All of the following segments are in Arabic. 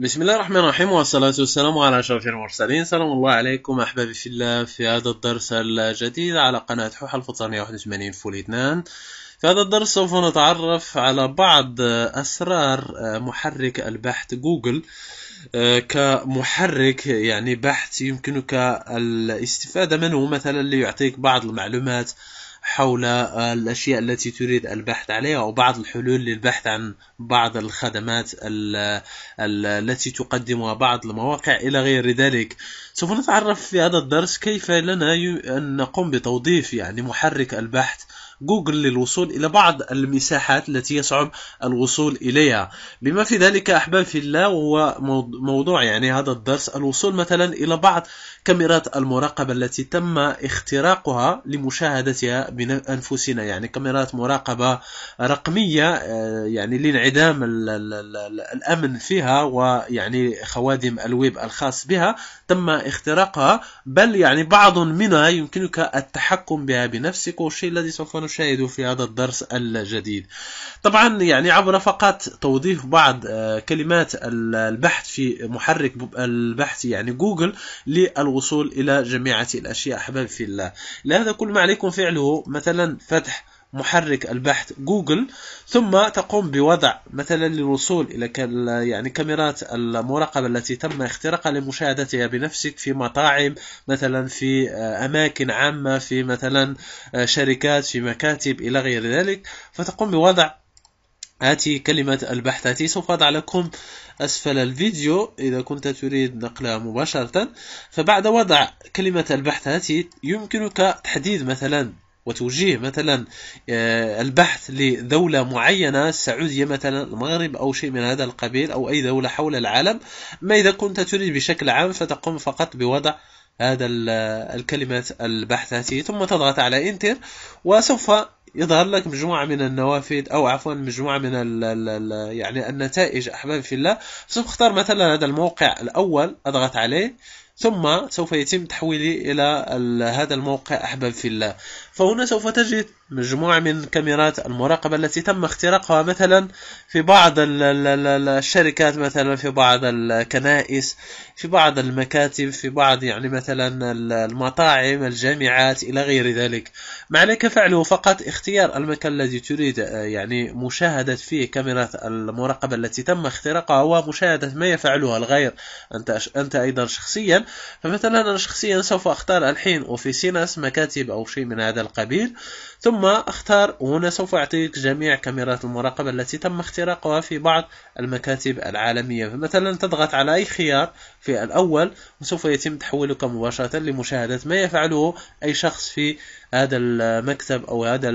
بسم الله الرحمن الرحيم والصلاة والسلام على أشرف المرسلين سلام الله عليكم أحبابي في الله في هذا الدرس الجديد على قناة حوحة الفطرانية 81 فول 2 في هذا الدرس سوف نتعرف على بعض أسرار محرك البحث جوجل كمحرك يعني بحث يمكنك الاستفادة منه مثلا ليعطيك بعض المعلومات حول آه، الأشياء التي تريد البحث عليها أو بعض الحلول للبحث عن بعض الخدمات التي تقدمها بعض المواقع إلى غير ذلك سوف نتعرف في هذا الدرس كيف لنا أن نقوم بتوظيف يعني محرك البحث جوجل للوصول إلى بعض المساحات التي يصعب الوصول إليها بما في ذلك أحباب في الله وهو موضوع يعني هذا الدرس الوصول مثلا إلى بعض كاميرات المراقبة التي تم اختراقها لمشاهدتها بأنفسنا يعني كاميرات مراقبة رقمية آه، يعني لانعدام الأمن فيها ويعني خوادم الويب الخاص بها تم اختراقها بل يعني بعض منها يمكنك التحكم بها بنفسك والشيء الذي سوف نشاهد في هذا الدرس الجديد طبعا يعني عبر فقط توضيح بعض آه، كلمات البحث في محرك البحث يعني جوجل للوصول إلى جميع الأشياء أحباب في الله لهذا كل ما عليكم فعله مثلا فتح محرك البحث جوجل ثم تقوم بوضع مثلا للوصول الى يعني كاميرات المراقبه التي تم اختراقها لمشاهدتها بنفسك في مطاعم مثلا في آه، اماكن عامه في مثلا آه، شركات في مكاتب الى غير ذلك فتقوم بوضع هاتي كلمة البحث هاتي سوف أضع لكم أسفل الفيديو إذا كنت تريد نقلها مباشرة فبعد وضع كلمة البحث هاتي يمكنك تحديد مثلا وتوجيه مثلا آه، البحث لدولة معينة السعودية مثلا المغرب أو شيء من هذا القبيل أو أي دولة حول العالم ما إذا كنت تريد بشكل عام فتقوم فقط بوضع هذا آه، الكلمات البحث ثم تضغط على انتر وسوف يظهر لك مجموعة من النوافذ أو عفوا مجموعة من الـ الـ يعني النتائج أحباب في الله سوف اختار مثلا هذا الموقع الأول أضغط عليه ثم سوف يتم تحويلي إلى هذا الموقع أحباب في الله فهنا سوف تجد مجموعة من كاميرات المراقبة التي تم اختراقها مثلا في بعض الشركات مثلا في بعض الكنائس في بعض المكاتب في بعض يعني مثلا المطاعم الجامعات إلى غير ذلك ما عليك فعله فقط اختيار المكان الذي تريد آه، يعني مشاهدة فيه كاميرات المراقبة التي تم اختراقها ومشاهدة ما يفعلها الغير أنت أنت أيضا شخصيا فمثلا أنا شخصيا سوف أختار الحين أوفيسيناس مكاتب أو شيء من هذا القبيل ثم اختار وهنا سوف أعطيك جميع كاميرات المراقبة التي تم اختراقها في بعض المكاتب العالمية فمثلا تضغط على أي خيار في الأول وسوف يتم تحويلك مباشرة لمشاهدة ما يفعله أي شخص في هذا المكتب أو هذا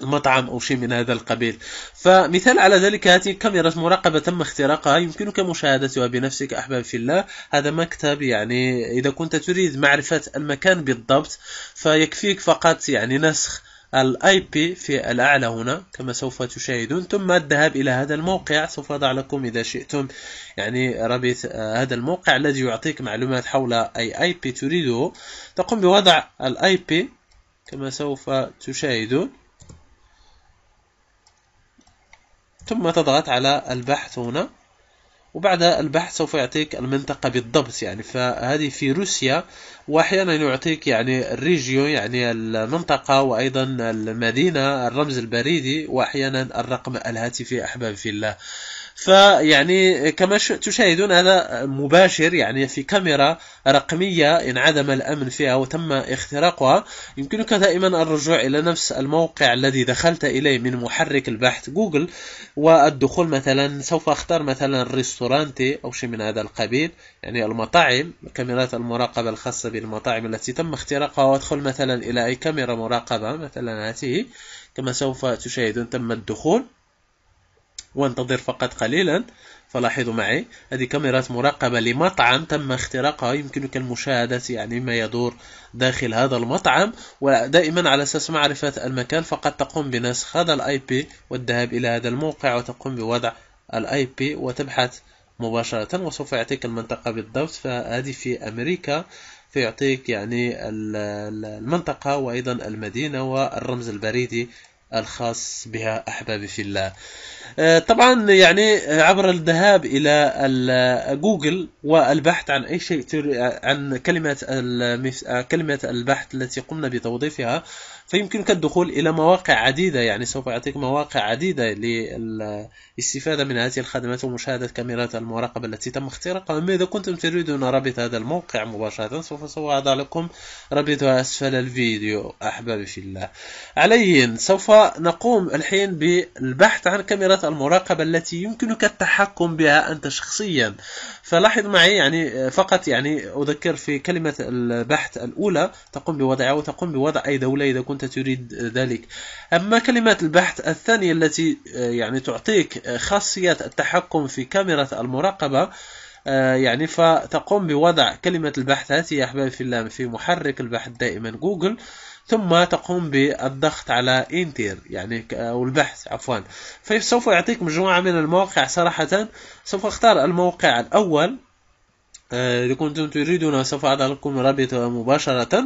مطعم أو شيء من هذا القبيل فمثال على ذلك هذه الكاميرات مراقبة تم اختراقها يمكنك مشاهدتها بنفسك أحباب في الله هذا مكتب يعني إذا كنت تريد معرفة المكان بالضبط فيكفيك فقط يعني نسخ الاي بي في الاعلى هنا كما سوف تشاهدون ثم الذهاب الى هذا الموقع سوف اضع لكم اذا شئتم يعني رابط آه، هذا الموقع الذي يعطيك معلومات حول اي اي بي تريده تقوم بوضع الاي بي كما سوف تشاهدون ثم تضغط على البحث هنا وبعد البحث سوف يعطيك المنطقة بالضبط يعني فهذه في روسيا واحيانا يعطيك يعني الريجيو يعني المنطقة وايضا المدينة الرمز البريدي واحيانا الرقم الهاتفي احباب في الله فيعني كما تشاهدون هذا مباشر يعني في كاميرا رقمية انعدم الأمن فيها وتم اختراقها يمكنك دائما الرجوع إلى نفس الموقع الذي دخلت إليه من محرك البحث جوجل والدخول مثلا سوف أختار مثلا ريستورانتي أو شيء من هذا القبيل يعني المطاعم كاميرات المراقبة الخاصة بالمطاعم التي تم اختراقها وأدخل مثلا إلى أي كاميرا مراقبة مثلا هذه كما سوف تشاهدون تم الدخول وانتظر فقط قليلا فلاحظوا معي هذه كاميرات مراقبة لمطعم تم اختراقها يمكنك المشاهدة يعني ما يدور داخل هذا المطعم ودائما على أساس معرفة المكان فقط تقوم بنسخ هذا الاي بي والذهاب إلى هذا الموقع وتقوم بوضع الاي بي وتبحث مباشرة وسوف يعطيك المنطقة بالضبط فهذه في أمريكا فيعطيك يعني المنطقة وأيضا المدينة والرمز البريدي الخاص بها أحبابي في الله آه، طبعا يعني عبر الذهاب إلى جوجل والبحث عن أي شيء عن كلمة آه، كلمة البحث التي قمنا بتوظيفها فيمكنك الدخول إلى مواقع عديدة يعني سوف يعطيك مواقع عديدة للاستفادة من هذه الخدمات ومشاهدة كاميرات المراقبة التي تم اختراقها أما إذا كنتم تريدون رابط هذا الموقع مباشرة سوف اضع لكم رابطها أسفل الفيديو أحبابي في الله عليا سوف نقوم الحين بالبحث عن كاميرات المراقبة التي يمكنك التحكم بها أنت شخصيا فلاحظ معي يعني فقط يعني أذكر في كلمة البحث الأولى تقوم بوضعها وتقوم بوضع أي دولة إذا كنت كنت تريد ذلك أما كلمات البحث الثانية التي آه، يعني تعطيك آه، خاصية التحكم في كاميرا المراقبة آه، يعني فتقوم بوضع كلمة البحث هاتي يا أحبابي في الله في محرك البحث دائما جوجل ثم تقوم بالضغط على انتر يعني او البحث عفوا فسوف يعطيك مجموعة من المواقع صراحة سوف اختار الموقع الأول آه، إذا كنتم تريدون سوف أضع لكم رابط مباشرة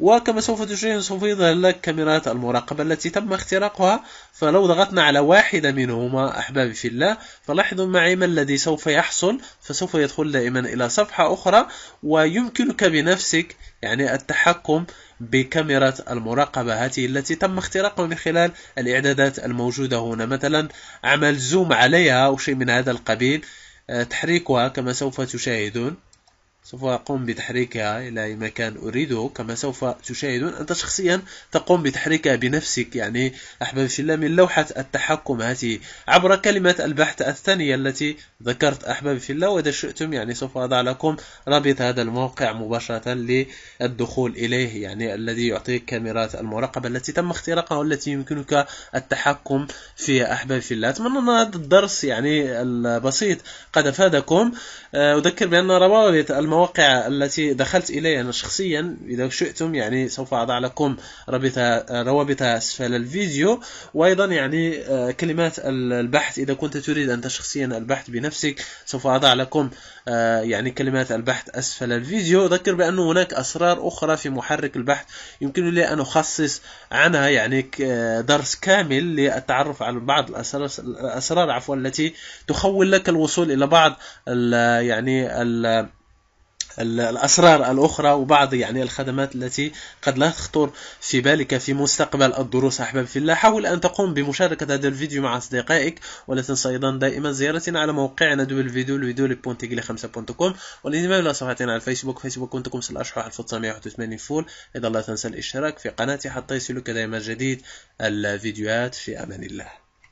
وكما سوف تشاهدون سوف يظهر لك كاميرات المراقبة التي تم اختراقها فلو ضغطنا على واحدة منهما أحبابي في الله فلاحظوا معي ما الذي سوف يحصل فسوف يدخل دائما إلى صفحة أخرى ويمكنك بنفسك يعني التحكم بكاميرا المراقبة هذه التي تم اختراقها من خلال الإعدادات الموجودة هنا مثلا عمل زوم عليها أو شيء من هذا القبيل آه، تحريكها كما سوف تشاهدون سوف أقوم بتحريكها إلى مكان أريده كما سوف تشاهدون أنت شخصيا تقوم بتحريكها بنفسك يعني أحباب الله من لوحة التحكم هذه عبر كلمة البحث الثانية التي ذكرت أحباب الله وإذا شئتم يعني سوف أضع لكم رابط هذا الموقع مباشرة للدخول إليه يعني الذي يعطيك كاميرات المراقبة التي تم اختراقها والتي يمكنك التحكم في أحباب الله أتمنى أن هذا الدرس يعني البسيط قد أفادكم أه، أذكر بأن روابط المواقع التي دخلت إليها أنا شخصيا إذا شئتم يعني سوف أضع لكم روابطها أسفل الفيديو وأيضا يعني آه، كلمات البحث إذا كنت تريد أنت شخصيا البحث بنفسك سوف أضع لكم آه، يعني كلمات البحث أسفل الفيديو أذكر بأن هناك أسرار أخرى في محرك البحث يمكن لي أن أخصص عنها يعني آه، درس كامل للتعرف على بعض الأسرار, الأسرار عفوا التي تخول لك الوصول إلى بعض يعني الأسرار الأخرى وبعض يعني الخدمات التي قد لا تخطر في بالك في مستقبل الدروس أحباب في الله حاول أن تقوم بمشاركة هذا الفيديو مع أصدقائك ولا تنسى أيضا دائما زيارتنا على موقعنا دول الفيديو الفيديو.تيجلي5.com والانضمام إلى صفحتنا على الفيسبوك فيسبوك.com سلاش 1981 فول أيضا لا تنسى الاشتراك في قناتي حتى يصلك دائما جديد الفيديوهات في أمان الله